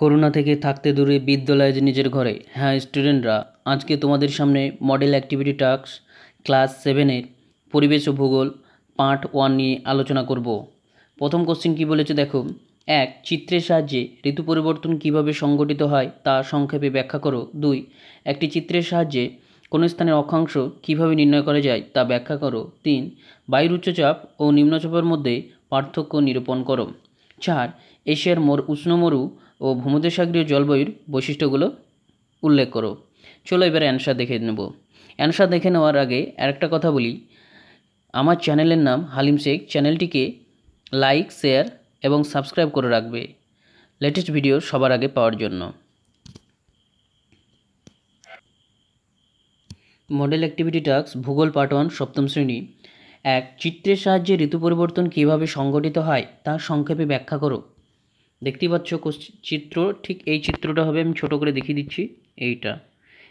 corona থেকে থাকতে দূরে বিদ্যালয়ে নিজের ঘরে হ্যাঁ স্টুডেন্টরা আজকে তোমাদের সামনে মডেল অ্যাক্টিভিটি টাস্ক ক্লাস সেভেনের পরিবেশ ও ভূগোল পার্ট ওয়ান নিয়ে আলোচনা করব প্রথম কোশ্চিন কি বলেছে দেখো এক চিত্রের সাহায্যে ঋতু পরিবর্তন কিভাবে সংগঠিত হয় তা সংক্ষেপে ব্যাখ্যা করো দুই একটি চিত্রের সাহায্যে কোনো স্থানের অক্ষাংশ কিভাবে নির্ণয় করা যায় তা ব্যাখ্যা করো তিন বায়ুর উচ্চচাপ ও নিম্নচাপের মধ্যে পার্থক্য নিরূপণ করো চার এশিয়ার মোর উষ্ণ মরু ও ভূমধ্যসাগরীয় জলবায়ুর বৈশিষ্ট্যগুলো উল্লেখ করো চলো এবারে অ্যান্সার দেখে নেব অ্যান্সার দেখে নেওয়ার আগে আরেকটা কথা বলি আমার চ্যানেলের নাম হালিম শেখ চ্যানেলটিকে লাইক শেয়ার এবং সাবস্ক্রাইব করে রাখবে লেটেস্ট ভিডিও সবার আগে পাওয়ার জন্য মডেল অ্যাক্টিভিটি টাস্ক ভূগোল পার্ট ওয়ান সপ্তম শ্রেণী এক চিত্রের সাহায্যে ঋতু পরিবর্তন কীভাবে সংগঠিত হয় তা সংক্ষেপে ব্যাখ্যা করো দেখতেই পাচ্ছ চিত্র ঠিক এই চিত্রটা হবে আমি ছোট করে দেখিয়ে দিচ্ছি এইটা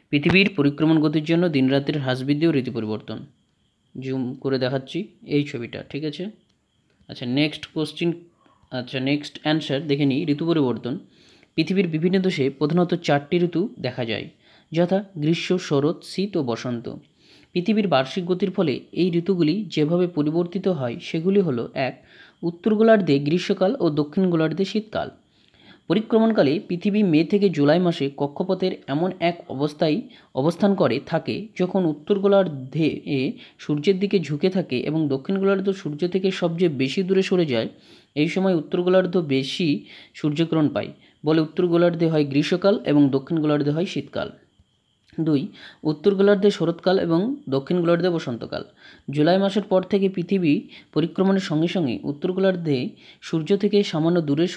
পৃথিবীর পরিক্রমণ গতির জন্য দিনরাতের হ্রাসবৃদ্ধি ও ঋতু পরিবর্তন জুম করে দেখাচ্ছি এই ছবিটা ঠিক আছে আচ্ছা নেক্সট কোশ্চিন আচ্ছা নেক্সট অ্যান্সার দেখে নিই ঋতু পরিবর্তন পৃথিবীর বিভিন্ন দেশে প্রধানত চারটি ঋতু দেখা যায় যথা গ্রীষ্ম শরৎ শীত ও বসন্ত পৃথিবীর বার্ষিক গতির ফলে এই ঋতুগুলি যেভাবে পরিবর্তিত হয় সেগুলি হলো এক উত্তর গোলার্ধে গ্রীষ্মকাল ও দক্ষিণ গোলার্ধে শীতকাল পরিক্রমণকালে পৃথিবী মে থেকে জুলাই মাসে কক্ষপথের এমন এক অবস্থায় অবস্থান করে থাকে যখন উত্তর গোলার্ধে সূর্যের দিকে ঝুঁকে থাকে এবং দক্ষিণ গোলার্ধ সূর্য থেকে সবচেয়ে বেশি দূরে সরে যায় এই সময় উত্তর গোলার্ধ বেশি সূর্যগ্রহণ পায় বলে উত্তর গোলার্ধে হয় গ্রীষ্মকাল এবং দক্ষিণ গোলার্ধে হয় শীতকাল দুই উত্তর গোলার্ধে শরৎকাল এবং দক্ষিণ গোলার্ধে বসন্তকাল জুলাই মাসের পর থেকে পৃথিবী পরিক্রমণের সঙ্গে সঙ্গে উত্তর গোলার্ধে সূর্য থেকে সামান্য দূরে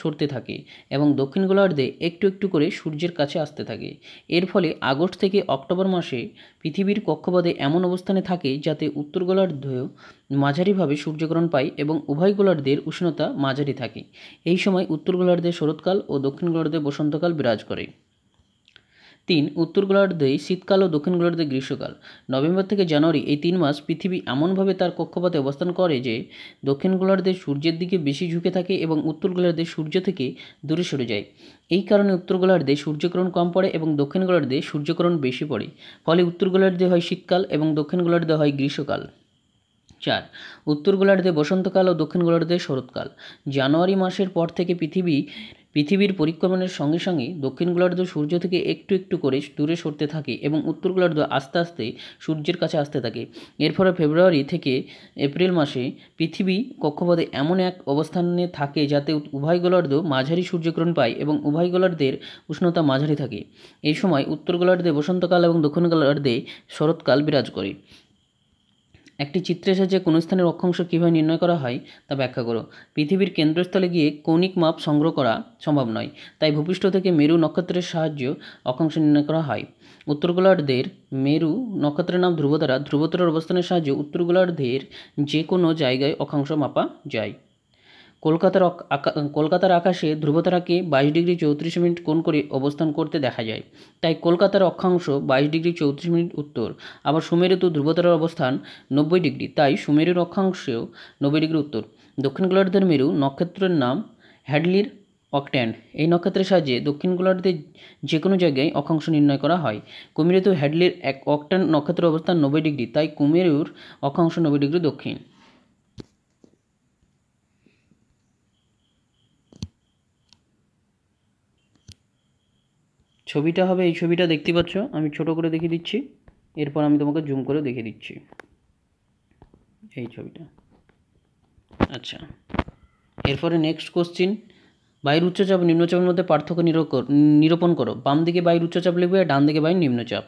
সরতে থাকে এবং দক্ষিণ গোলার্ধে একটু একটু করে সূর্যের কাছে আসতে থাকে এর ফলে আগস্ট থেকে অক্টোবর মাসে পৃথিবীর কক্ষপথে এমন অবস্থানে থাকে যাতে উত্তর গোলার্ধেও মাঝারিভাবে সূর্যগ্রহণ পায় এবং উভয় গোলার্ধের উষ্ণতা মাঝারি থাকে এই সময় উত্তর গোলার্ধে শরৎকাল ও দক্ষিণ গোলার্ধে বসন্তকাল বিরাজ করে তিন উত্তর গোলার্ধে শীতকাল ও দক্ষিণ গোলার্ধে গ্রীষ্মকাল নভেম্বর থেকে জানুয়ারি এই তিন মাস পৃথিবী এমনভাবে তার কক্ষপথে অবস্থান করে যে দক্ষিণ গোলার্ধে সূর্যের দিকে বেশি ঝুঁকে থাকে এবং উত্তর গোলার্ধে সূর্য থেকে দূরে সরে যায় এই কারণে উত্তর গোলার্ধে সূর্যগ্রহণ কম পড়ে এবং দক্ষিণ গোলার্ধে সূর্যগ্রহণ বেশি পড়ে ফলে উত্তর গোলার্ধে হয় শীতকাল এবং দক্ষিণ গোলার্ধে হয় গ্রীষ্মকাল চার উত্তর গোলার্ধে বসন্তকাল ও দক্ষিণ গোলার্ধে শরৎকাল জানুয়ারি মাসের পর থেকে পৃথিবী পৃথিবীর পরিক্রমণের সঙ্গে সঙ্গে দক্ষিণ গোলার্ধ সূর্য থেকে একটু একটু করে দূরে সরতে থাকে এবং উত্তর গোলার্ধ আস্তে আস্তে সূর্যের কাছে আসতে থাকে এর ফলে ফেব্রুয়ারি থেকে এপ্রিল মাসে পৃথিবী কক্ষপথে এমন এক অবস্থানে থাকে যাতে উভয় গোলার্ধ মাঝারি সূর্যগ্রহণ পায় এবং উভয় গোলার্ধের উষ্ণতা মাঝারি থাকে এই সময় উত্তর গোলার্ধে বসন্তকাল এবং দক্ষিণ গোলার্ধে শরৎকাল বিরাজ করে একটি চিত্রের সাহায্যে কোনো স্থানের অক্ষাংশ কীভাবে নির্ণয় করা হয় তা ব্যাখ্যা করো পৃথিবীর কেন্দ্রস্থলে গিয়ে কৌণিক মাপ সংগ্রহ করা সম্ভব নয় তাই ভূপৃষ্ঠ থেকে মেরু নক্ষত্রের সাহায্য অক্ষাংশ নির্ণয় করা হয় উত্তর গোলার্ধের মেরু নক্ষত্রের নাম ধ্রুবতারা ধ্রুবতারার অবস্থানের সাহায্যে উত্তর গোলার্ধের যে কোনো জায়গায় অক্ষাংশ মাপা যায় কলকাতার কলকাতার আকাশে ধ্রুবতারাকে বাইশ ডিগ্রি চৌত্রিশ মিনিট কোণ করে অবস্থান করতে দেখা যায় তাই কলকাতার অক্ষাংশ বাইশ ডিগ্রি চৌত্রিশ মিনিট উত্তর আবার সুমেরুতে ধ্রুবতারার অবস্থান নব্বই ডিগ্রি তাই সুমেরুর অক্ষাংশেও নব্বই ডিগ্রি উত্তর দক্ষিণ গোলার্ধের মেরু নক্ষত্রের নাম হ্যাডলির অকট্যান্ড এই নক্ষত্রের সাহায্যে দক্ষিণ গোলার্ধের যে কোনো জায়গায় অক্ষাংশ নির্ণয় করা হয় কুমিরেতু হ্যাডলির এক অকট্যান্ড নক্ষত্রের অবস্থান নব্বই ডিগ্রি তাই কুমেরুর অক্ষাংশ নব্বই ডিগ্রি দক্ষিণ ছবিটা হবে এই ছবিটা দেখতে পাচ্ছ আমি ছোট করে দেখিয়ে দিচ্ছি এরপর আমি তোমাকে জুম করে দেখিয়ে দিচ্ছি এই ছবিটা আচ্ছা এরপরে নেক্সট কোশ্চিন বাইর উচ্চচাপ নিম্নচাপের মধ্যে পার্থক্য নিরূপণ করো বাম দিকে বাইর উচ্চচাপ লিখবে আর ডান দিকে বায়ুর নিম্নচাপ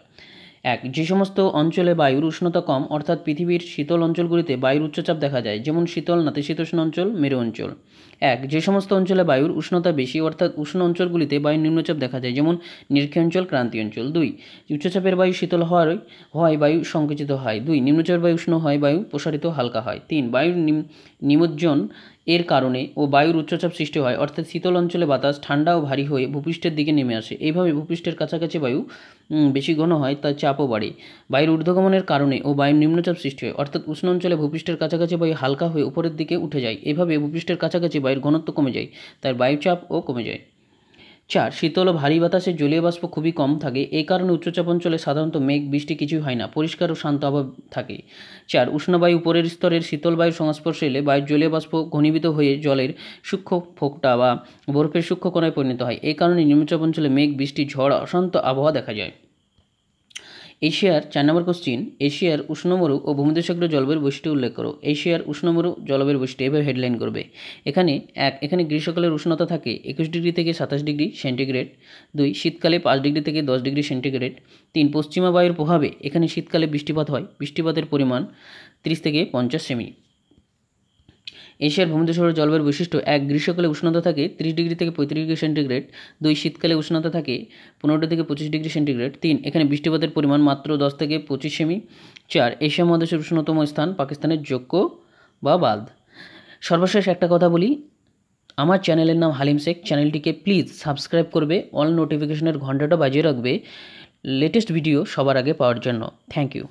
এক যে সমস্ত অঞ্চলে বায়ুর উষ্ণতা কম অর্থাৎ পৃথিবীর শীতল অঞ্চলগুলিতে বায়ুর উচ্চচাপ দেখা যায় যেমন শীতল নাতিশীতোষ্ণ অঞ্চল মেরু অঞ্চল এক যে সমস্ত অঞ্চলে বায়ুর উষ্ণতা বেশি অর্থাৎ উষ্ণ অঞ্চলগুলিতে বায়ুর নিম্নচাপ দেখা যায় যেমন নিরক্ষী অঞ্চল ক্রান্তি অঞ্চল দুই উচ্চচাপের বায়ু শীতল হওয়ার হয় বায়ু সংকুচিত হয় দুই নিম্নচাপের বায়ু উষ্ণ হয় বায়ু প্রসারিত হালকা হয় তিন বায়ুর নিম নিমজ্জন এর কারণে ও বায়ুর উচ্চচাপ সৃষ্টি হয় অর্থাৎ শীতল অঞ্চলে বাতাস ঠান্ডা ও ভারী হয়ে ভূপৃষ্ঠের দিকে নেমে আসে এইভাবে ভূপৃষ্ঠের কাছাকাছি বায়ু বেশি ঘন হয় তার চাপও বাড়ে বায়ুর ঊর্ধ্বগমনের কারণে ও বায়ুর নিম্নচাপ সৃষ্টি হয় অর্থাৎ উষ্ণ অঞ্চলে ভূপৃষ্ঠের কাছাকাছি বায়ু হালকা হয়ে উপরের দিকে উঠে যায় এভাবে ভূপৃষ্ঠের কাছাকাছি বায়ুর ঘনত্ব কমে যায় তার বায়ুচাপও কমে যায় চার শীতল ও ভারী বাতাসে জলীয় বাষ্প খুবই কম থাকে এই কারণে উচ্চচাপ অঞ্চলে সাধারণত মেঘ বৃষ্টি কিছুই হয় না পরিষ্কার ও শান্ত আবহাওয়া থাকে চার উষ্ণবায়ু উপরের স্তরের শীতল বায়ুর সংস্পর্শে এলে বায়ুর জলীয় বাষ্প ঘনীভূত হয়ে জলের সূক্ষ্ম ফোকটা বা বরফের সূক্ষ্ম কণায় পরিণত হয় এই কারণে নিম্নচাপ অঞ্চলে মেঘ বৃষ্টি ঝড় অশান্ত আবহাওয়া দেখা যায় এশিয়ার চার নম্বর কোশ্চিন এশিয়ার উষ্ণমরু ও ভূমধ্যসাগরীয় জলবায়ুর বৈশিষ্ট্য উল্লেখ করো এশিয়ার উষ্ণমরু জলবায়ুর বৈশিষ্ট্য এভাবে হেডলাইন করবে এখানে এক এখানে গ্রীষ্মকালের উষ্ণতা থাকে একুশ ডিগ্রি থেকে সাতাশ ডিগ্রি সেন্টিগ্রেড দুই শীতকালে পাঁচ ডিগ্রি থেকে দশ ডিগ্রি সেন্টিগ্রেড তিন পশ্চিমা বায়ুর প্রভাবে এখানে শীতকালে বৃষ্টিপাত হয় বৃষ্টিপাতের পরিমাণ ত্রিশ থেকে পঞ্চাশ সেমি এশিয়ার ভূমধ্যসাগর জলবায়ুর বৈশিষ্ট্য এক গ্রীষ্মকালে উষ্ণতা থাকে তিরিশ ডিগ্রি থেকে পঁয়ত্রিশ ডিগ্রি সেন্টিগ্রেড দুই শীতকালে উষ্ণতা থাকে পনেরো থেকে পঁচিশ ডিগ্রি সেন্টিগ্রেড তিন এখানে বৃষ্টিপাতের পরিমাণ মাত্র দশ থেকে পঁচিশ সেমি চার এশিয়া মহাদেশের উষ্ণতম স্থান পাকিস্তানের যোগ্য বা বাদ সর্বশেষ একটা কথা বলি আমার চ্যানেলের নাম হালিম শেখ চ্যানেলটিকে প্লিজ সাবস্ক্রাইব করবে অল নোটিফিকেশনের ঘন্টাটা বাজিয়ে রাখবে লেটেস্ট ভিডিও সবার আগে পাওয়ার জন্য থ্যাংক ইউ